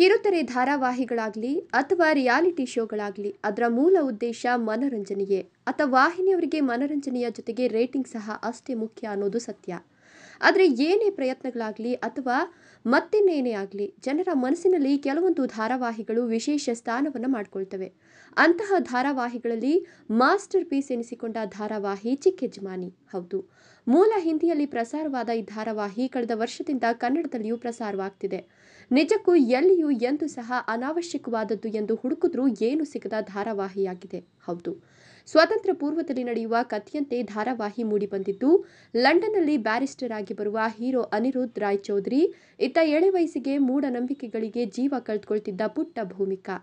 ಕಿರುತೆರೆ ಧಾರಾವಾಹಿಗಳಾಗಲಿ ಅಥವಾ ರಿಯಾಲಿಟಿ ಶೋಗಳಾಗಲಿ ಅದರ ಮೂಲ ಉದ್ದೇಶ ಮನರಂಜನೆಯೇ ಅಥವಾ ವಾಹಿನಿಯವರಿಗೆ ಮನರಂಜನೆಯ ಜೊತೆಗೆ ರೇಟಿಂಗ್ ಸಹ ಅಷ್ಟೇ ಮುಖ್ಯ ಅನ್ನೋದು ಸತ್ಯ ಆದರೆ ಏನೇ ಪ್ರಯತ್ನಗಳಾಗಲಿ ಅಥವಾ ಮತ್ತಿನ್ನೇನೇ ಆಗಲಿ ಜನರ ಮನಸ್ಸಿನಲ್ಲಿ ಕೆಲವೊಂದು ಧಾರಾವಾಹಿಗಳು ವಿಶೇಷ ಸ್ಥಾನವನ್ನು ಮಾಡಿಕೊಳ್ತವೆ ಅಂತಹ ಧಾರಾವಾಹಿಗಳಲ್ಲಿ ಮಾಸ್ಟರ್ ಪೀಸ್ ಎನಿಸಿಕೊಂಡ ಧಾರಾವಾಹಿ ಚಿಕ್ಕ ಯಜಮಾನಿ ಹೌದು ಮೂಲ ಹಿಂದಿಯಲ್ಲಿ ಪ್ರಸಾರವಾದ ಈ ಧಾರಾವಾಹಿ ಕಳೆದ ವರ್ಷದಿಂದ ಕನ್ನಡದಲ್ಲಿಯೂ ಪ್ರಸಾರವಾಗ್ತಿದೆ ನಿಜಕ್ಕೂ ಎಲ್ಲಿಯೂ ಎಂದು ಸಹ ಅನಾವಶ್ಯಕವಾದದ್ದು ಎಂದು ಹುಡುಕಿದ್ರೂ ಏನು ಸಿಗದ ಧಾರಾವಾಹಿಯಾಗಿದೆ ಹೌದು ಸ್ವಾತಂತ್ರ್ಯ ಪೂರ್ವದಲ್ಲಿ ನಡೆಯುವ ಕಥೆಯಂತೆ ಧಾರಾವಾಹಿ ಮೂಡಿಬಂದಿದ್ದು ಲಂಡನ್ನಲ್ಲಿ ಬ್ಯಾರಿಸ್ಟರ್ ಆಗಿ ಬರುವ ಹೀರೋ ಅನಿರುದ್ಧ ರಾಯ್ ಚೌಧರಿ ಇತ್ತ ಎಳೆ ವಯಸ್ಸಿಗೆ ಮೂಢನಂಬಿಕೆಗಳಿಗೆ ಜೀವ ಕಳೆದುಕೊಳ್ತಿದ್ದ ಪುಟ್ಟ ಭೂಮಿಕಾ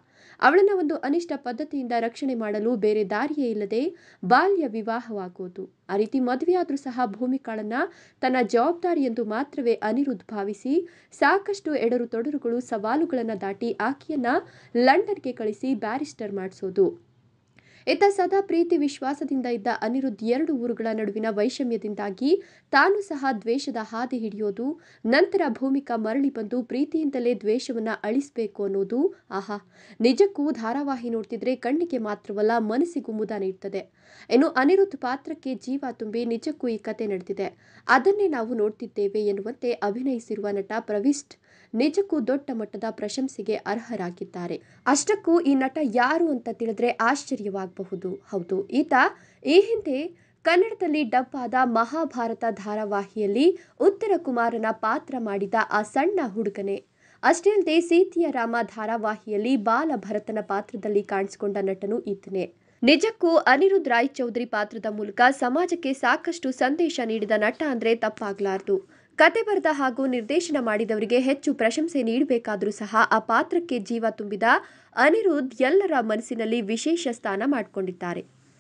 ಅವಳನ್ನ ಒಂದು ಅನಿಷ್ಟ ಪದ್ಧತಿಯಿಂದ ರಕ್ಷಣೆ ಮಾಡಲು ಬೇರೆ ದಾರಿಯೇ ಇಲ್ಲದೆ ಬಾಲ್ಯ ವಿವಾಹವಾಗುವುದು ಆ ರೀತಿ ಮದುವೆಯಾದರೂ ಸಹ ಭೂಮಿಕಾಳನ್ನ ತನ್ನ ಜವಾಬ್ದಾರಿ ಎಂದು ಮಾತ್ರವೇ ಅನಿರುದ್ಧ ಭಾವಿಸಿ ಸಾಕಷ್ಟು ಎಡರು ತೊಡರುಗಳು ಸವಾಲುಗಳನ್ನು ದಾಟಿ ಆಕೆಯನ್ನ ಲಂಡನ್ಗೆ ಕಳಿಸಿ ಬ್ಯಾರಿಸ್ಟರ್ ಮಾಡಿಸೋದು ಇತ್ತ ಸದಾ ಪ್ರೀತಿ ವಿಶ್ವಾಸದಿಂದ ಇದ್ದ ಅನಿರುದ್ಧ ಎರಡು ಊರುಗಳ ನಡುವಿನ ವೈಷಮ್ಯದಿಂದಾಗಿ ತಾನು ಸಹ ದ್ವೇಷದ ಹಾದಿ ಹಿಡಿಯೋದು ನಂತರ ಭೂಮಿಕ ಮರಳಿ ಬಂದು ಪ್ರೀತಿಯಿಂದಲೇ ದ್ವೇಷವನ್ನ ಅಳಿಸಬೇಕು ಅನ್ನೋದು ಆಹಾ ನಿಜಕ್ಕೂ ಧಾರಾವಾಹಿ ನೋಡ್ತಿದ್ರೆ ಕಣ್ಣಿಗೆ ಮಾತ್ರವಲ್ಲ ಮನಸ್ಸಿಗೂ ಮುದ ನೀಡ್ತದೆ ಇನ್ನು ಅನಿರುದ್ಧ ಪಾತ್ರಕ್ಕೆ ಜೀವ ತುಂಬಿ ನಿಜಕ್ಕೂ ಈ ಕತೆ ನಡೆದಿದೆ ಅದನ್ನೇ ನಾವು ನೋಡ್ತಿದ್ದೇವೆ ಎನ್ನುವಂತೆ ಅಭಿನಯಿಸಿರುವ ನಟ ಪ್ರವೀಷ್ಟ್ ನಿಜಕ್ಕೂ ದೊಡ್ಡ ಮಟ್ಟದ ಪ್ರಶಂಸೆಗೆ ಅರ್ಹರಾಗಿದ್ದಾರೆ ಅಷ್ಟಕ್ಕೂ ಈ ನಟ ಯಾರು ಅಂತ ತಿಳಿದ್ರೆ ಆಶ್ಚರ್ಯವಾಗ ಹೌದು ಈತ ಈ ಹಿಂದೆ ಕನ್ನಡದಲ್ಲಿ ಡಬ್ ಆದ ಮಹಾಭಾರತ ಧಾರಾವಾಹಿಯಲ್ಲಿ ಉತ್ತರ ಕುಮಾರನ ಪಾತ್ರ ಮಾಡಿದ ಆ ಸಣ್ಣ ಹುಡುಗನೇ ಅಷ್ಟೇ ಅಲ್ಲದೆ ಸೀತೆಯ ರಾಮ ಧಾರಾವಾಹಿಯಲ್ಲಿ ಬಾಲಭರತನ ಪಾತ್ರದಲ್ಲಿ ಕಾಣಿಸಿಕೊಂಡ ನಟನು ಈತನೇ ನಿಜಕ್ಕೂ ಅನಿರುದ್ ರಾಯ್ ಚೌಧರಿ ಪಾತ್ರದ ಮೂಲಕ ಸಮಾಜಕ್ಕೆ ಸಾಕಷ್ಟು ಸಂದೇಶ ನೀಡಿದ ನಟ ಅಂದ್ರೆ ತಪ್ಪಾಗಲಾರದು ಕತೆ ಬರೆದ ಹಾಗೂ ನಿರ್ದೇಶನ ಮಾಡಿದವರಿಗೆ ಹೆಚ್ಚು ಪ್ರಶಂಸೆ ನೀಡಬೇಕಾದರೂ ಸಹ ಆ ಪಾತ್ರಕ್ಕೆ ಜೀವ ತುಂಬಿದ ಅನಿರುದ್ಧ್ ಎಲ್ಲರ ಮನಸ್ಸಿನಲ್ಲಿ ವಿಶೇಷ ಸ್ಥಾನ ಮಾಡಿಕೊಂಡಿದ್ದಾರೆ